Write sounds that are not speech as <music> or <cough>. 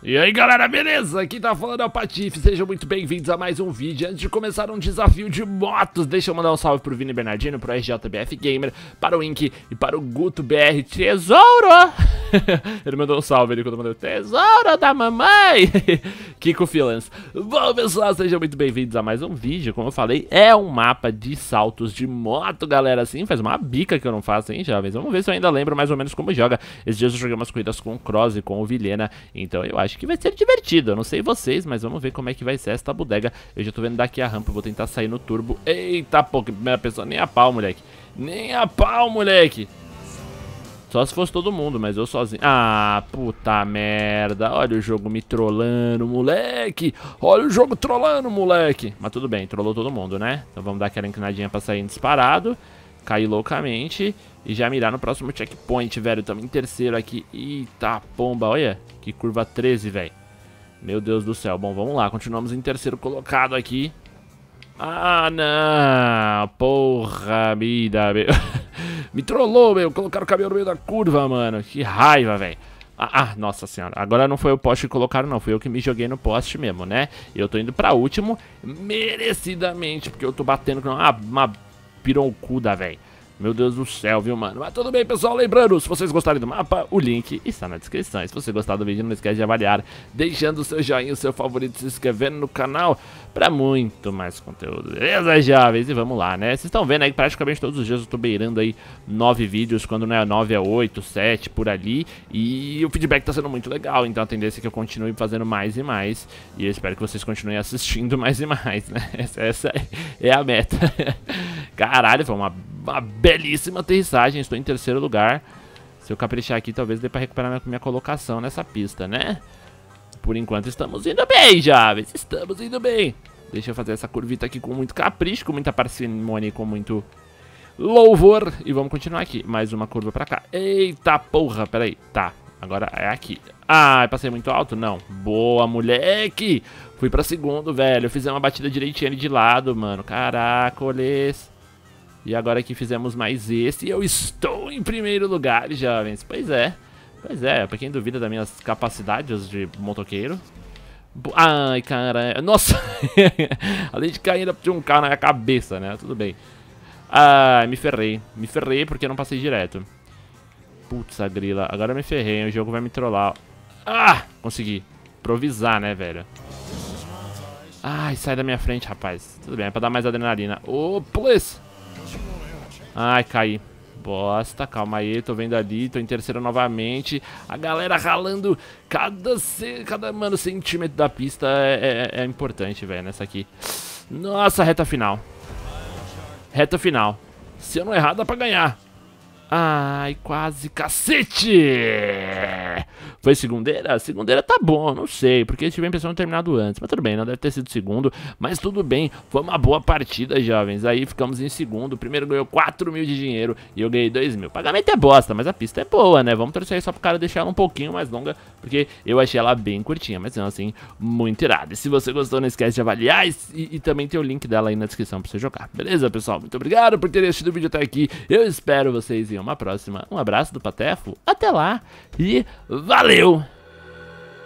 E aí galera, beleza? Aqui tá falando é o Patife, sejam muito bem-vindos a mais um vídeo Antes de começar um desafio de motos, deixa eu mandar um salve pro Vini Bernardino, pro RJBF Gamer, para o Ink e para o Guto BR Tesouro <laughs> ele mandou um salve ali quando mandou Tesouro da mamãe! <laughs> Kiko Filans. Bom, pessoal, sejam muito bem-vindos a mais um vídeo. Como eu falei, é um mapa de saltos de moto, galera. Assim, faz uma bica que eu não faço, hein, Chaves? Vamos ver se eu ainda lembro mais ou menos como joga. Esses dias eu joguei umas corridas com o Cross e com o Vilhena. Então eu acho que vai ser divertido. Eu não sei vocês, mas vamos ver como é que vai ser esta bodega. Eu já tô vendo daqui a rampa, vou tentar sair no turbo. Eita, pô, que primeira pessoa. Nem a pau, moleque. Nem a pau, moleque. Só se fosse todo mundo, mas eu sozinho. Ah, puta merda. Olha o jogo me trollando, moleque. Olha o jogo trollando, moleque. Mas tudo bem, trollou todo mundo, né? Então vamos dar aquela inclinadinha pra sair disparado. Cair loucamente. E já mirar no próximo checkpoint, velho. Estamos em terceiro aqui. Eita, pomba. Olha, que curva 13, velho. Meu Deus do céu. Bom, vamos lá. Continuamos em terceiro colocado aqui. Ah, não. Porra, vida, meu. <laughs> Me trollou, meu. Colocaram o cabelo no meio da curva, mano. Que raiva, velho. Ah, ah, nossa senhora. Agora não foi o poste que colocaram, não. Foi eu que me joguei no poste mesmo, né? Eu tô indo pra último, merecidamente, porque eu tô batendo com uma, uma pironcuda, velho. Meu Deus do céu, viu, mano? Mas tudo bem, pessoal. Lembrando, se vocês gostarem do mapa, o link está na descrição. se você gostar do vídeo, não esquece de avaliar, deixando o seu joinha, o seu favorito, se inscrevendo no canal para muito mais conteúdo. Beleza, jovens? E vamos lá, né? Vocês estão vendo aí que praticamente todos os dias eu tô beirando aí nove vídeos, quando não é nove é oito, sete por ali. E o feedback tá sendo muito legal, então a tendência é que eu continue fazendo mais e mais. E eu espero que vocês continuem assistindo <laughs> mais e mais, né? Essa, essa é a meta. <laughs> Caralho, foi uma uma belíssima aterrissagem. Estou em terceiro lugar. Se eu caprichar aqui, talvez dê pra recuperar minha, minha colocação nessa pista, né? Por enquanto estamos indo bem, jovens. Estamos indo bem. Deixa eu fazer essa curvita aqui com muito capricho, com muita parcimônia e com muito louvor. E vamos continuar aqui. Mais uma curva pra cá. Eita porra, peraí. Tá, agora é aqui. Ah, passei muito alto? Não. Boa, moleque. Fui pra segundo, velho. fiz uma batida direitinha ali de lado, mano. Caracoles. E agora que fizemos mais esse, eu estou em primeiro lugar, jovens. Pois é. Pois é, pra quem duvida das minhas capacidades de motoqueiro. Ai, cara. É, nossa! <laughs> Além de cair, ainda tinha um carro na minha cabeça, né? Tudo bem. Ai, me ferrei. Me ferrei porque eu não passei direto. Putz, a grila. Agora eu me ferrei, o jogo vai me trollar. Ah! Consegui. Improvisar, né, velho? Ai, sai da minha frente, rapaz. Tudo bem, é pra dar mais adrenalina. Ô, oh, please! Ai, caí. Bosta, calma aí, tô vendo ali, tô em terceiro novamente. A galera ralando cada, cada mano, centímetro da pista é, é, é importante, velho, nessa aqui. Nossa, reta final. Reta final. Se eu não errar, dá pra ganhar. Ai, quase cacete! É, foi segundeira? Segundeira tá bom, não sei, porque tive a impressão de ter terminado antes. Mas tudo bem, não né? deve ter sido segundo. Mas tudo bem, foi uma boa partida, jovens. Aí ficamos em segundo. O primeiro ganhou 4 mil de dinheiro e eu ganhei 2 mil. Pagamento é bosta, mas a pista é boa, né? Vamos torcer só pro cara deixar ela um pouquinho mais longa, porque eu achei ela bem curtinha, mas não assim, muito irada. E se você gostou, não esquece de avaliar e, e também tem o link dela aí na descrição pra você jogar. Beleza, pessoal? Muito obrigado por terem assistido o vídeo até aqui. Eu espero vocês em uma próxima. Um abraço do Patefo, até lá e Valeu!